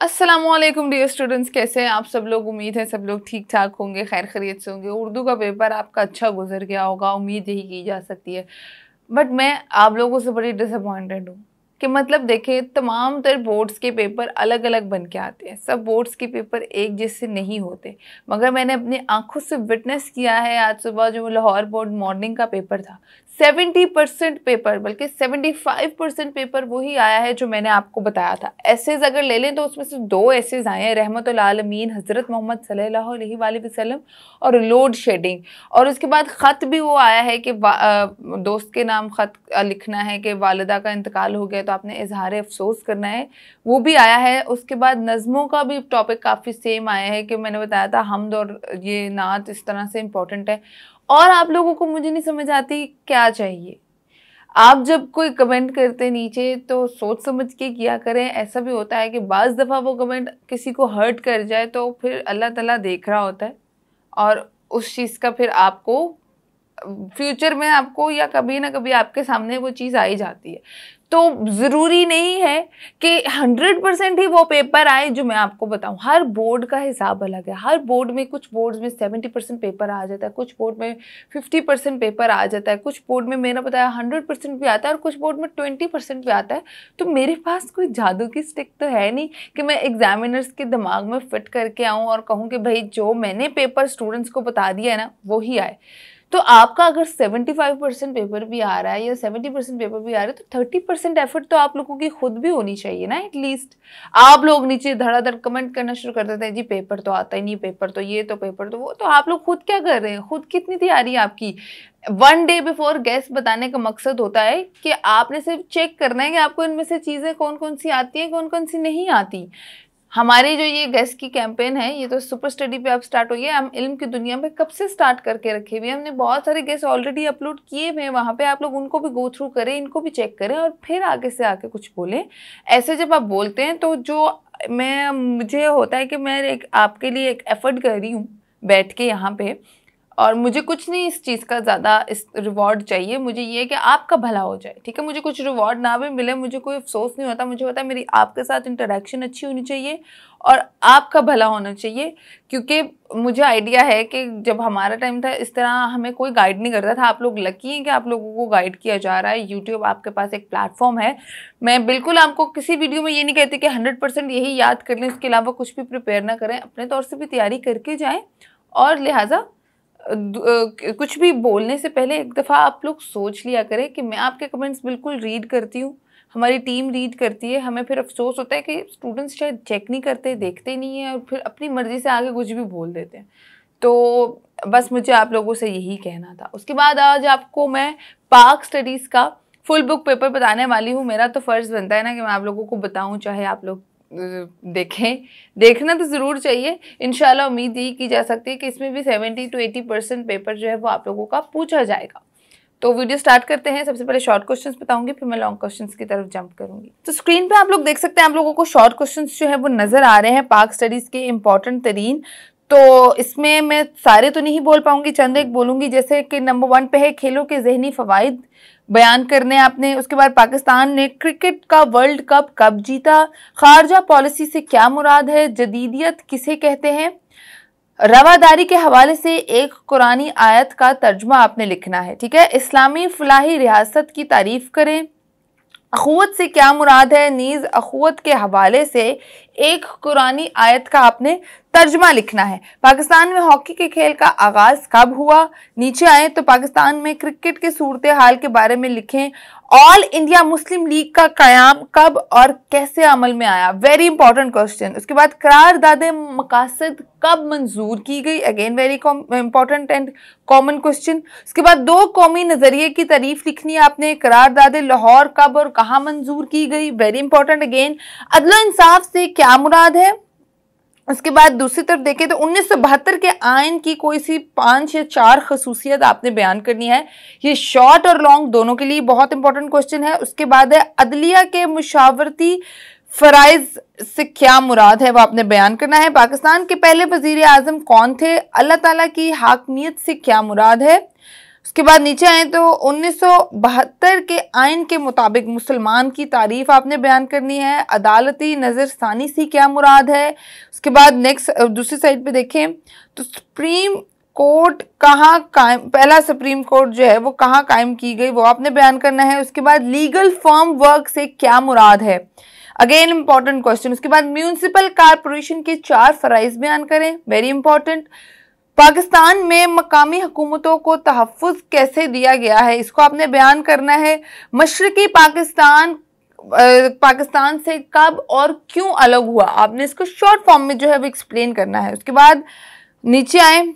Aslam dear students कैसे हैं आप सब लोग उम्मीद है सब लोग ठीक ठाक होंगे खैर खरीत से होंगे उर्दू का पेपर आपका अच्छा गुजर गया होगा उम्मीद यही की जा सकती है बट मैं आप लोगों से बड़ी डिसअपॉइंटेड हूँ कि मतलब देखें तमाम तर बोर्ड्स के पेपर अलग अलग बन के आते हैं सब बोर्ड्स के पेपर एक जैसे नहीं होते मगर मैंने अपनी आंखों से विटनेस किया है आज सुबह जो लाहौर बोर्ड मॉर्निंग का पेपर था 70 परसेंट पेपर बल्कि 75 परसेंट पेपर वही आया है जो मैंने आपको बताया था एसेज अगर ले लें तो उसमें से दो एसेज आए हैं रहमत आलमीन हज़रत मोहम्मद सल्ला वसलम और लोड शेडिंग और उसके बाद ख़त भी वो आया है कि दोस्त के नाम ख़त लिखना है कि वालदा का इंतकाल हो गया तो आपने इजहार अफसोस करना है वो भी आया है उसके बाद नज़मों का भी टॉपिक काफ़ी सेम आया है कि मैंने बताया था हमद और ये नात इस तरह से इम्पोर्टेंट है और आप लोगों को मुझे नहीं समझ आती क्या चाहिए आप जब कोई कमेंट करते नीचे तो सोच समझ के किया करें ऐसा भी होता है कि बज दफ़ा वो कमेंट किसी को हर्ट कर जाए तो फिर अल्लाह तला देख रहा होता है और उस चीज़ का फिर आपको फ्यूचर में आपको या कभी ना कभी आपके सामने वो चीज़ आ ही जाती है तो ज़रूरी नहीं है कि 100 परसेंट ही वो पेपर आए जो मैं आपको बताऊं हर बोर्ड का हिसाब अलग है हर बोर्ड में कुछ बोर्ड्स में 70 परसेंट पेपर आ जाता है कुछ बोर्ड में 50 परसेंट पेपर आ जाता है कुछ बोर्ड में मेरा बताया 100 परसेंट भी आता है और कुछ बोर्ड में 20 परसेंट भी आता है तो मेरे पास कोई जादू की स्टिक तो है नहीं कि मैं एग्जामिनर्स के दिमाग में फिट करके आऊँ और कहूँ कि भाई जो मैंने पेपर स्टूडेंट्स को बता दिया है ना वो ही आए तो आपका अगर 75 परसेंट पेपर भी आ रहा है या 70 परसेंट पेपर भी आ रहा है तो 30 परसेंट एफर्ट तो आप लोगों की खुद भी होनी चाहिए ना एटलीस्ट आप लोग नीचे धड़ाधड़ कमेंट करना शुरू कर देते हैं जी पेपर तो आता ही नहीं पेपर तो ये तो पेपर तो वो तो आप लोग खुद क्या कर रहे हैं खुद कितनी तैयारी है आपकी वन डे बिफोर गेस्ट बताने का मकसद होता है कि आपने सिर्फ चेक करना है कि आपको इनमें से चीज़ें कौन कौन सी आती हैं कौन कौन सी नहीं आती हमारी जो ये गैस की कैंपेन है ये तो सुपर स्टडी पे अब स्टार्ट हो है हम इल्म की दुनिया में कब से स्टार्ट करके रखे हुए हमने बहुत सारे गैस ऑलरेडी अपलोड किए हुए हैं वहाँ पे आप लोग उनको भी गो थ्रू करें इनको भी चेक करें और फिर आगे से आके कुछ बोलें ऐसे जब आप बोलते हैं तो जो मैं मुझे होता है कि मैं एक आपके लिए एक एफर्ट कर रही हूँ बैठ के यहाँ पे और मुझे कुछ नहीं इस चीज़ का ज़्यादा इस रिवॉर्ड चाहिए मुझे ये कि आपका भला हो जाए ठीक है मुझे कुछ रिवॉर्ड ना भी मिले मुझे कोई अफसोस नहीं होता मुझे होता मेरी आपके साथ इंटरेक्शन अच्छी होनी चाहिए और आपका भला होना चाहिए क्योंकि मुझे आइडिया है कि जब हमारा टाइम था इस तरह हमें कोई गाइड नहीं करता था आप लोग लकी हैं कि आप लोगों को गाइड किया जा रहा है यूट्यूब आपके पास एक प्लेटफॉर्म है मैं बिल्कुल आपको किसी वीडियो में ये नहीं कहती कि हंड्रेड परसेंट यही याद कर लें उसके अलावा कुछ भी प्रिपेयर ना करें अपने तौर से भी तैयारी करके जाएँ और लिहाजा कुछ भी बोलने से पहले एक दफ़ा आप लोग सोच लिया करें कि मैं आपके कमेंट्स बिल्कुल रीड करती हूँ हमारी टीम रीड करती है हमें फिर अफसोस होता है कि स्टूडेंट्स शायद चेक नहीं करते देखते नहीं हैं और फिर अपनी मर्ज़ी से आगे कुछ भी बोल देते हैं तो बस मुझे आप लोगों से यही कहना था उसके बाद आज आपको मैं पार्क स्टडीज़ का फुल बुक पेपर बताने वाली हूँ मेरा तो फ़र्ज़ बनता है ना कि मैं आप लोगों को बताऊँ चाहे आप लोग देखें देखना तो ज़रूर चाहिए इन उम्मीद यही की जा सकती है कि इसमें भी seventy two eighty percent paper जो है वो आप लोगों का पूछा जाएगा तो वीडियो स्टार्ट करते हैं सबसे पहले शॉर्ट क्वेश्चंस बताऊंगी फिर मैं लॉन्ग क्वेश्चंस की तरफ जंप करूंगी तो स्क्रीन पे आप लोग देख सकते हैं आप लोगों को शॉर्ट क्वेश्चंस जो है वो नज़र आ रहे हैं पार्क स्टडीज़ के इंपॉर्टेंट तरीन तो इसमें मैं सारे तो नहीं बोल पाऊंगी चंद एक बोलूंगी जैसे कि नंबर वन पे है खेलों के जहनी फ़वाद बयान करने आपने उसके बाद पाकिस्तान ने क्रिकेट का वर्ल्ड कप कब जीता खारजा पॉलिसी से क्या मुराद है जदीदियत किसे कहते हैं रवादारी के हवाले से एक कुरानी आयत का तर्जमा आपने लिखना है ठीक है इस्लामी फलाही रियासत की तारीफ करें अखवत से क्या मुराद है नीज़ अखवत के हवाले से एक कुरानी आयत का आपने तर्जमा लिखना है पाकिस्तान में हॉकी के खेल का आगाज कब हुआ नीचे आए तो पाकिस्तान में क्रिकेट के सूरत हाल के बारे में लिखें ऑल इंडिया मुस्लिम लीग का क्याम कब और कैसे अमल में आया वेरी इंपॉर्टेंट क्वेश्चन उसके बाद करारदाद मकासद कब मंजूर की गई again very important and common question उसके बाद दो कौमी नज़रिए की तारीफ लिखनी आपने करार दादे लाहौर कब और कहाँ मंजूर की गई वेरी इंपॉर्टेंट अगेन अदलो इंसाफ से क्या क्या मुराद है उसके बाद दूसरी तरफ देखें तो उन्नीस के आयन की कोई सी पांच या चार खसूसियत आपने बयान करनी है ये शॉर्ट और लॉन्ग दोनों के लिए बहुत इंपॉर्टेंट क्वेश्चन है उसके बाद है अदलिया के मुशावरती फ़राइज से क्या मुराद है वो आपने बयान करना है पाकिस्तान के पहले वजीर आजम कौन थे अल्लाह ताला की हाकमियत से क्या मुराद है उसके बाद नीचे आए तो उन्नीस के आयन के मुताबिक मुसलमान की तारीफ आपने बयान करनी है अदालती नज़रसानी सी क्या मुराद है उसके बाद नेक्स्ट दूसरी साइड पे देखें तो सुप्रीम कोर्ट कहाँ कायम पहला सुप्रीम कोर्ट जो है वो कहाँ कायम की गई वो आपने बयान करना है उसके बाद लीगल फॉर्म वर्क से क्या मुराद है अगेन इंपॉर्टेंट क्वेश्चन उसके बाद म्यूनसिपल कारपोरेशन के चार फ़राइज बयान करें वेरी इंपॉर्टेंट पाकिस्तान में मकामी हुकूमतों को तहफ़ कैसे दिया गया है इसको आपने बयान करना है मशरकी पाकिस्तान पाकिस्तान से कब और क्यों अलग हुआ आपने इसको शॉर्ट फॉर्म में जो है वो एक्सप्लेन करना है उसके बाद नीचे आए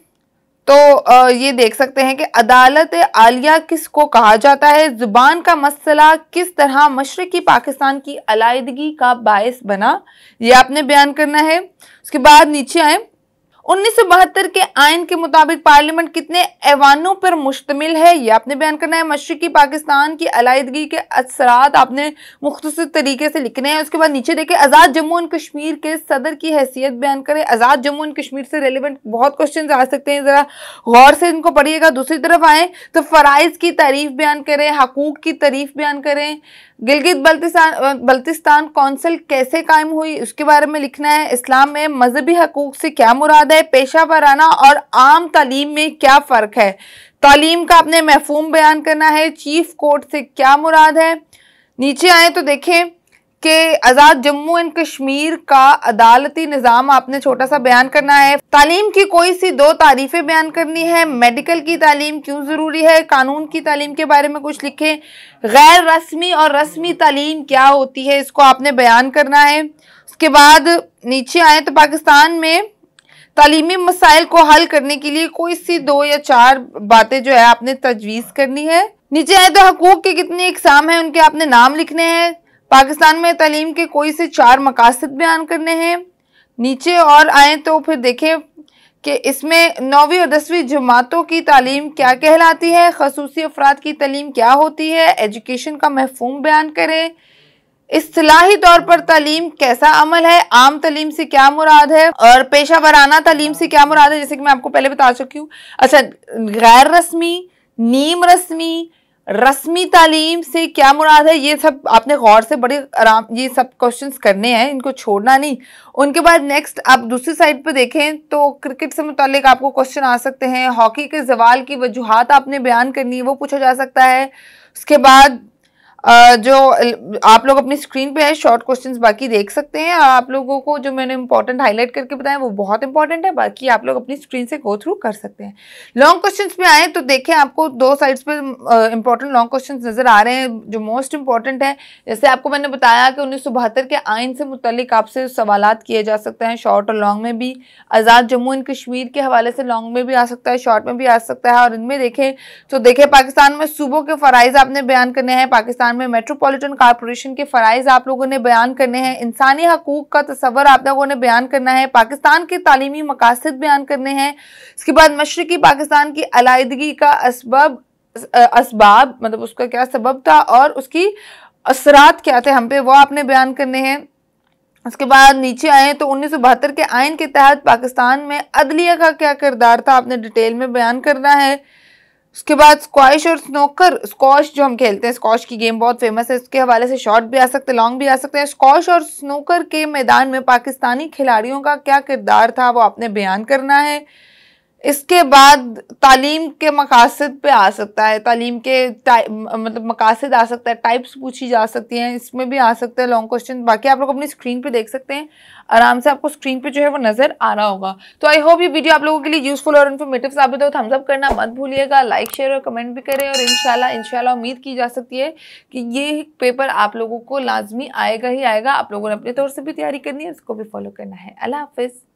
तो ये देख सकते हैं कि अदालत आलिया किस को कहा जाता है ज़ुबान का मसला किस तरह मशरकी पाकिस्तान की अलादगी का बायस बना ये आपने बयान करना है उसके बाद नीचे आए उन्नीस के आयन के मुताबिक पार्लियामेंट कितने ऐवानों पर मुश्तमिल है यह आपने बयान करना है मशरकी पाकिस्तान की अलायदगी के असरात आपने मुख्तस तरीके से लिखने हैं उसके बाद नीचे देखें आज़ाद जम्मू एंड कश्मीर के सदर की हैसियत बयान करें आज़ाद जम्मू एंड कश्मीर से रेलिवेंट बहुत क्वेश्चन आ सकते हैं ज़रा गौर से इनको पढ़िएगा दूसरी तरफ आएँ तो फ़राइज़ की तारीफ बयान करें हकूक़ की तारीफ बयान करें गिलगित बल्तिस्तान बल्तिस्तान कौंसिल कैसे कायम हुई उसके बारे में लिखना है इस्लाम में मजहबी हकूक़ से क्या मुराद है पेशा वराना और आम तलीम में क्या फ़र्क है तालीम का आपने महफूम बयान करना है चीफ कोर्ट से क्या मुराद है नीचे आए तो देखें कि आज़ाद जम्मू एंड कश्मीर का अदालती निज़ाम आपने छोटा सा बयान करना है तालीम की कोई सी दो तारीफ़ें बयान करनी है मेडिकल की तालीम क्यों ज़रूरी है कानून की तालीम के बारे में कुछ लिखें गैर रस्मी और रस्मी तालीम क्या होती है इसको आपने बयान करना है उसके बाद नीचे आए तो पाकिस्तान में तालीमी मसाइल को हल करने के लिए कोई सी दो या चार बातें जो है आपने तजवीज़ करनी है नीचे आए तो हकूक के कितने इकसाम हैं उनके आपने नाम लिखने हैं पाकिस्तान में तलीम के कोई से चार मकासद बयान करने हैं नीचे और आए तो फिर देखें कि इसमें नौवीं और दसवीं जमातों की तालीम क्या कहलाती है खसूसी अफराद की तलीम क्या होती है एजुकेशन का महफूम बयान करें असलाही तौर पर तालीम कैसा अमल है आम तलीम से क्या मुराद है और पेशा वराना तलीम से क्या मुराद है जैसे कि मैं आपको पहले बता चुकी हूँ अच्छा गैर रस्मी नीम रस्मी रस्मी तालीम से क्या मुराद है ये सब आपने गौर से बड़े आराम ये सब क्वेश्चंस करने हैं इनको छोड़ना नहीं उनके बाद नेक्स्ट आप दूसरी साइड पे देखें तो क्रिकेट से मुतलिक आपको क्वेश्चन आ सकते हैं हॉकी के जवाल की वजूहत आपने बयान करनी है वो पूछा जा सकता है उसके बाद जो आप लोग अपनी स्क्रीन पे है शॉर्ट क्वेश्चंस बाकी देख सकते हैं और आप लोगों को जो मैंने इंपॉर्टेंट हाईलाइट करके बताया वो बहुत इंपॉर्टेंट है बाकी आप लोग अपनी स्क्रीन से गो थ्रू कर सकते हैं लॉन्ग क्वेश्चन पे आए तो देखें आपको दो साइड्स पे इंपॉर्टेंट लॉन्ग क्वेश्चन नज़र आ रहे हैं जो मोस्ट इंपॉर्टेंट है जैसे आपको मैंने बताया कि उन्नीस के आइन से मुतलिक आपसे सवाल किए जा सकते हैं शॉर्ट और लॉन्ग में भी आज़ाद जम्मू एंड कश्मीर के हवाले से लॉन्ग में भी आ सकता है शॉर्ट में भी आ सकता है और इनमें देखें तो देखें पाकिस्तान में सूबों के फ़राइज़ आपने बयान करने हैं पाकिस्तान पाकिस्तान में मेट्रोपॉलिटन कारपोरेशन के फ़रज़ आप लोगों ने बयान करने हैं इंसानी हकूक़ का तस्वर आप लोगों ने बयान करना है पाकिस्तान के तालीमी मकासद बयान करने हैं इसके बाद मशरक़ी पाकिस्तान की अलाइदगी का इसबब इसबाब मतलब उसका क्या सबब था और उसकी असरात क्या थे हम पे वो आपने बयान करने हैं उसके बाद नीचे आए तो उन्नीस के आयन के तहत पाकिस्तान में अदलिया का क्या किरदार था आपने डिटेल में बयान करना है उसके बाद स्क्वाश और स्नोकर स्कॉश जो हम खेलते हैं स्कॉश की गेम बहुत फेमस है उसके हवाले से शॉर्ट भी आ सकते हैं लॉन्ग भी आ सकते हैं स्कॉश और स्नोकर के मैदान में पाकिस्तानी खिलाड़ियों का क्या किरदार था वो आपने बयान करना है इसके बाद तालीम के मकासद पे आ सकता है तालीम के मतलब मकासद आ सकता है टाइप्स पूछी जा सकती हैं इसमें भी आ सकता है लॉन्ग क्वेश्चन बाकी आप लोग अपनी स्क्रीन पे देख सकते हैं आराम से आपको स्क्रीन पे जो है वो नज़र आ रहा होगा तो आई होप ये वीडियो आप लोगों के लिए यूजफुल और इन्फॉर्मेटिव साबित हो थम्सअप करना मत भूलिएगा लाइक शेयर और कमेंट भी करें और इन इनशाला उम्मीद की जा सकती है कि ये पेपर आप लोगों को लाजमी आएगा ही आएगा आप लोगों ने अपने तौर से भी तैयारी करनी है उसको भी फॉलो करना है अल्लाह हाफिज़